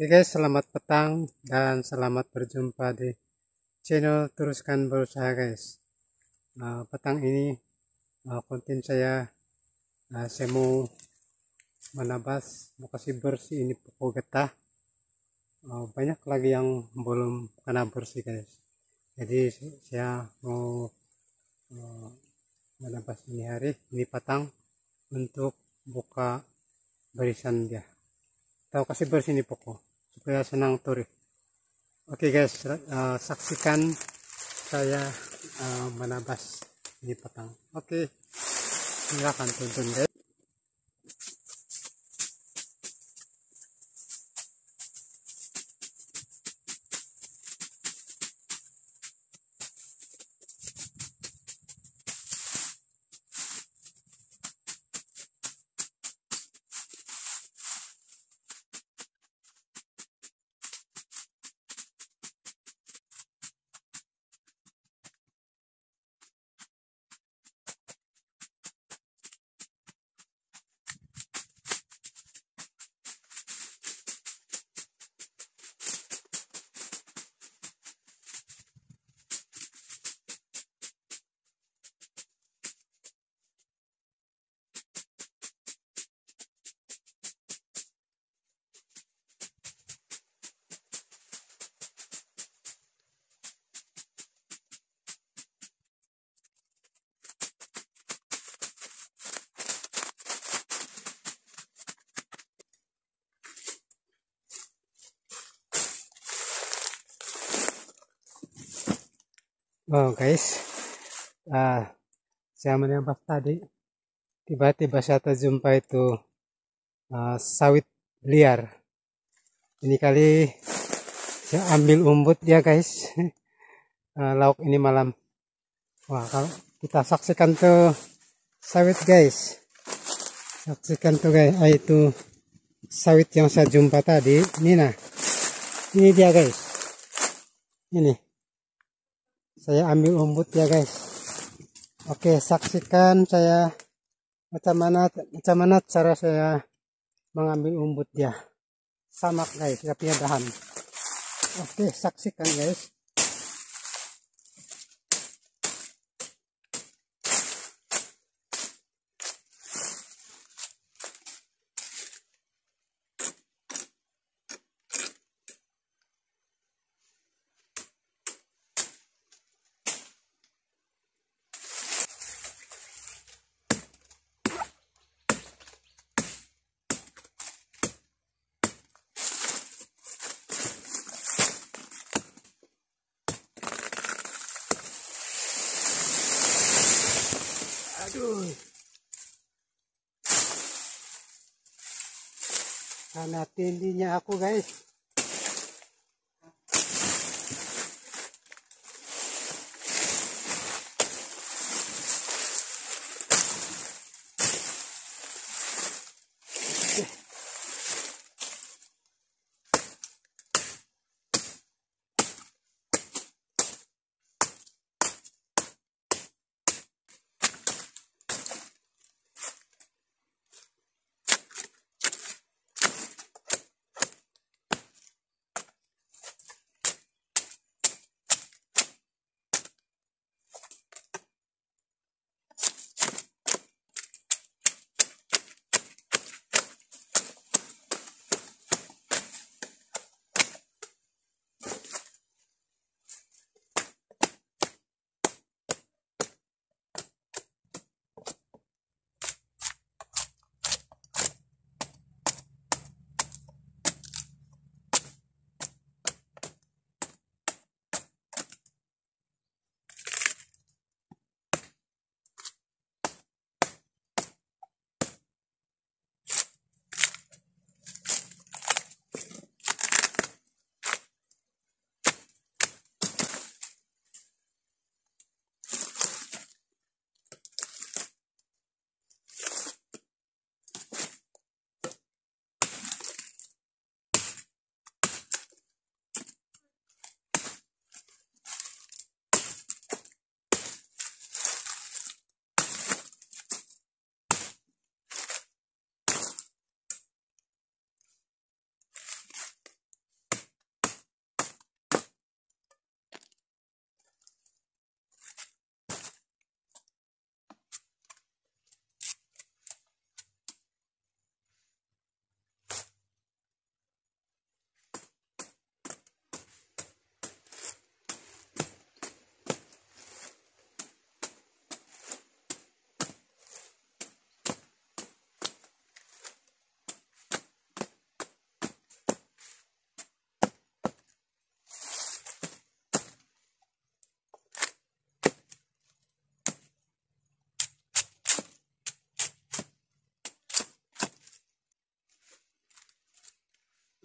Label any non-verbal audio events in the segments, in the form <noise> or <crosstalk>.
Oke okay guys, selamat petang dan selamat berjumpa di channel Teruskan Berusaha guys. Uh, petang ini uh, konten saya uh, saya mau menabas, mau kasih bersih ini pokok getah. Uh, banyak lagi yang belum kena bersih guys. Jadi saya mau uh, eh, menabas ini hari, ini petang untuk buka barisan dia. Tahu kasih bersih ini pokok supaya senang turis. oke guys eh, saksikan saya uh, menabas di petang oke okay. silahkan tonton guys Oh guys, uh, saya menembak tadi, tiba-tiba saya terjumpa itu uh, sawit liar. Ini kali saya ambil umbut ya guys, uh, <laughs> lauk ini malam. Wah kalau kita saksikan tuh sawit guys, saksikan tuh guys, ah, itu sawit yang saya jumpa tadi. Ini nah, ini dia guys, ini saya ambil umbut ya guys oke saksikan saya macam mana macam mana cara saya mengambil umbut ya sama guys tapi ada oke saksikan guys Aduh. Karena tendinya aku guys.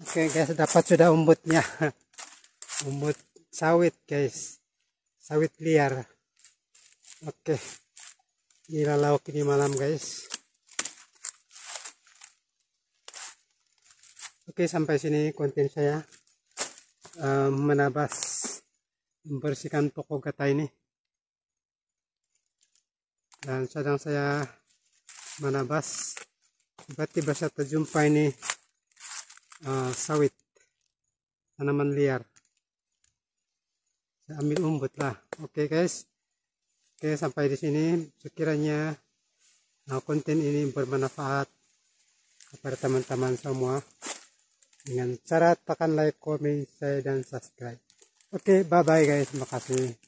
Oke guys, dapat sudah umbutnya. <laughs> Umbut sawit guys. Sawit liar. Oke. Gila lauk ini malam guys. Oke, sampai sini konten saya. Um, menabas membersihkan pokok gata ini dan sedang saya menabas tiba-tiba saya terjumpa ini Ah, sawit tanaman liar saya ambil umbut lah oke okay, guys oke okay, sampai di sini sekiranya nah, konten ini bermanfaat kepada teman-teman semua dengan cara tekan like, comment, share, dan subscribe oke okay, bye bye guys terima kasih.